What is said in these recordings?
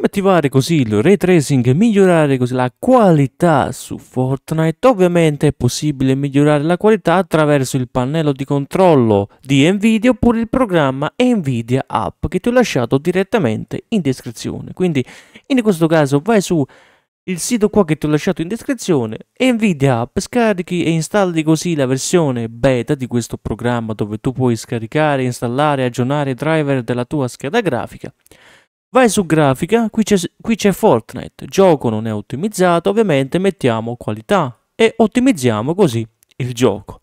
come attivare così il ray tracing e migliorare così la qualità su Fortnite. Ovviamente è possibile migliorare la qualità attraverso il pannello di controllo di Nvidia oppure il programma Nvidia App che ti ho lasciato direttamente in descrizione. Quindi in questo caso vai su il sito qua che ti ho lasciato in descrizione, Nvidia App, scarichi e installi così la versione beta di questo programma dove tu puoi scaricare, installare e aggiornare i driver della tua scheda grafica. Vai su grafica, qui c'è, qui c'è Fortnite, gioco non è ottimizzato, ovviamente mettiamo qualità e ottimizziamo così il gioco.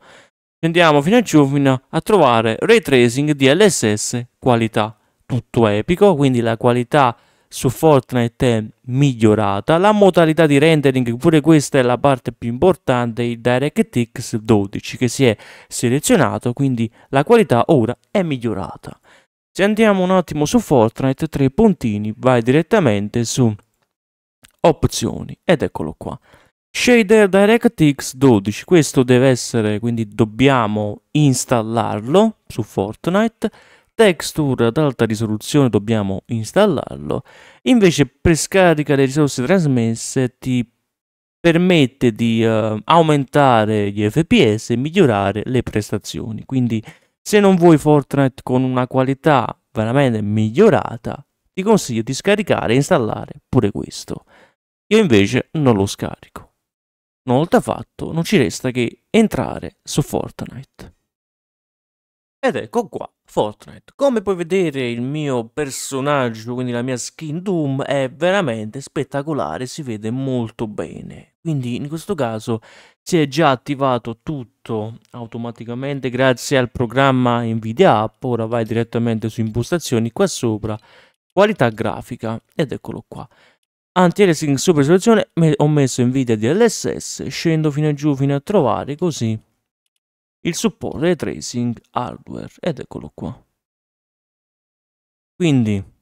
Andiamo fino a Giovina a trovare ray tracing DLSS qualità. Tutto epico, quindi la qualità su Fortnite è migliorata. La modalità di rendering, pure questa è la parte più importante, il DirectX 12 che si è selezionato, quindi la qualità ora è migliorata. Se andiamo un attimo su Fortnite, tre puntini, vai direttamente su opzioni ed eccolo qua. Shader DirectX 12, questo deve essere, quindi dobbiamo installarlo su Fortnite. Texture ad alta risoluzione dobbiamo installarlo. Invece prescarica le risorse trasmesse ti permette di uh, aumentare gli FPS e migliorare le prestazioni. Quindi se non vuoi Fortnite con una qualità veramente migliorata, ti consiglio di scaricare e installare pure questo. Io invece non lo scarico. Una volta fatto, non ci resta che entrare su Fortnite. Ed ecco qua, Fortnite. Come puoi vedere il mio personaggio, quindi la mia skin Doom, è veramente spettacolare, si vede molto bene. Quindi in questo caso si è già attivato tutto automaticamente grazie al programma Nvidia App. Ora vai direttamente su impostazioni, qua sopra, qualità grafica, ed eccolo qua. Anti-aliasing super risoluzione, ho messo Nvidia DLSS, scendo fino a giù fino a trovare così il support ray tracing hardware ed eccolo qua. Quindi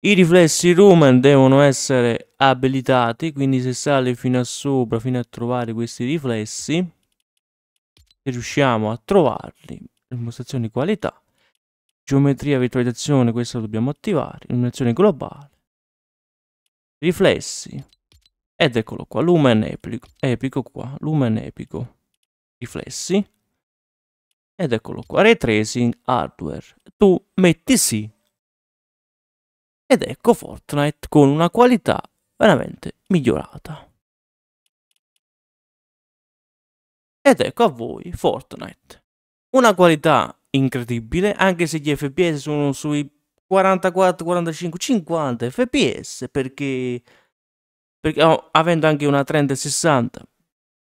i riflessi lumen devono essere abilitati, quindi se sale fino a sopra, fino a trovare questi riflessi, se riusciamo a trovarli, dimostrazioni qualità, geometria, virtualizzazione, questo dobbiamo attivare, illuminazione globale, riflessi, ed eccolo qua, lumen epico, epico qua, lumen epico riflessi. Ed eccolo qua, ray tracing hardware. Tu metti sì. Ed ecco Fortnite con una qualità veramente migliorata. Ed ecco a voi Fortnite. Una qualità incredibile, anche se gli FPS sono sui 44, 45, 50 fps perché, perché oh, avendo anche una 3060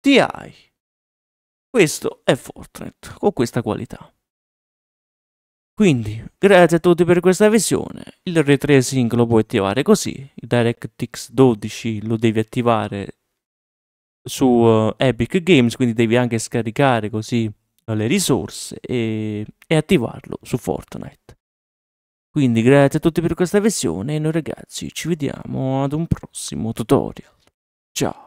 Ti hai questo è Fortnite con questa qualità. Quindi, grazie a tutti per questa visione. Il retracing lo puoi attivare così, il DirectX 12 lo devi attivare su uh, Epic Games, quindi devi anche scaricare così le risorse e, e attivarlo su Fortnite. Quindi grazie a tutti per questa visione e noi ragazzi ci vediamo ad un prossimo tutorial. Ciao!